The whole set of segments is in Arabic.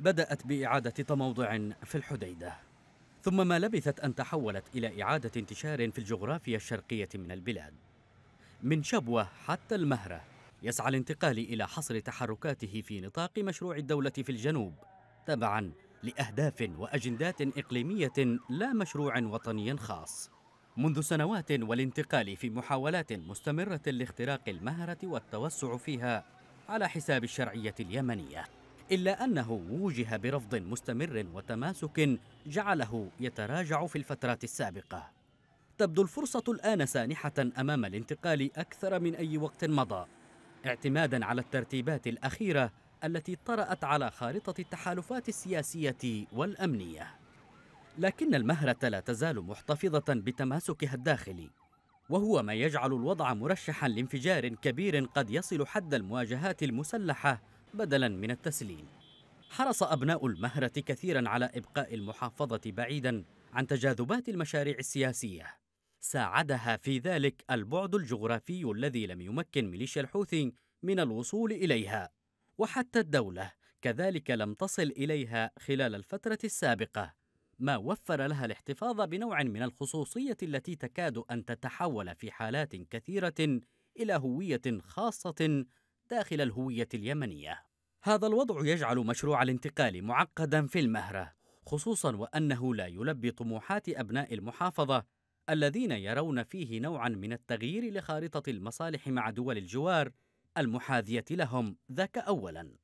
بدأت بإعادة تموضع في الحديدة ثم ما لبثت أن تحولت إلى إعادة انتشار في الجغرافيا الشرقية من البلاد من شبوة حتى المهرة يسعى الانتقال إلى حصر تحركاته في نطاق مشروع الدولة في الجنوب تبعاً لأهداف وأجندات إقليمية لا مشروع وطني خاص منذ سنوات والانتقال في محاولات مستمرة لاختراق المهرة والتوسع فيها على حساب الشرعية اليمنية إلا أنه وجه برفض مستمر وتماسك جعله يتراجع في الفترات السابقة تبدو الفرصة الآن سانحة أمام الانتقال أكثر من أي وقت مضى اعتمادا على الترتيبات الأخيرة التي طرأت على خارطة التحالفات السياسية والأمنية لكن المهرة لا تزال محتفظة بتماسكها الداخلي وهو ما يجعل الوضع مرشحا لانفجار كبير قد يصل حد المواجهات المسلحة بدلا من التسليم حرص أبناء المهرة كثيرا على إبقاء المحافظة بعيدا عن تجاذبات المشاريع السياسية ساعدها في ذلك البعد الجغرافي الذي لم يمكن ميليشيا الحوثي من الوصول إليها وحتى الدولة كذلك لم تصل إليها خلال الفترة السابقة ما وفر لها الاحتفاظ بنوع من الخصوصية التي تكاد أن تتحول في حالات كثيرة إلى هوية خاصة داخل الهوية اليمنيه هذا الوضع يجعل مشروع الانتقال معقدا في المهرة خصوصا وأنه لا يلبي طموحات أبناء المحافظة الذين يرون فيه نوعا من التغيير لخارطة المصالح مع دول الجوار المحاذية لهم ذاك أولا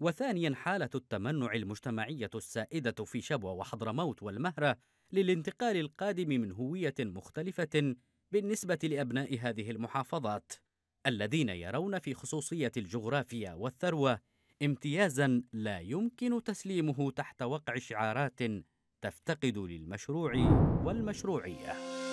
وثانيا حالة التمنع المجتمعية السائدة في شبوة وحضرموت والمهرة للانتقال القادم من هوية مختلفة بالنسبة لأبناء هذه المحافظات الذين يرون في خصوصية الجغرافيا والثروة امتيازا لا يمكن تسليمه تحت وقع شعارات تفتقد للمشروع والمشروعيه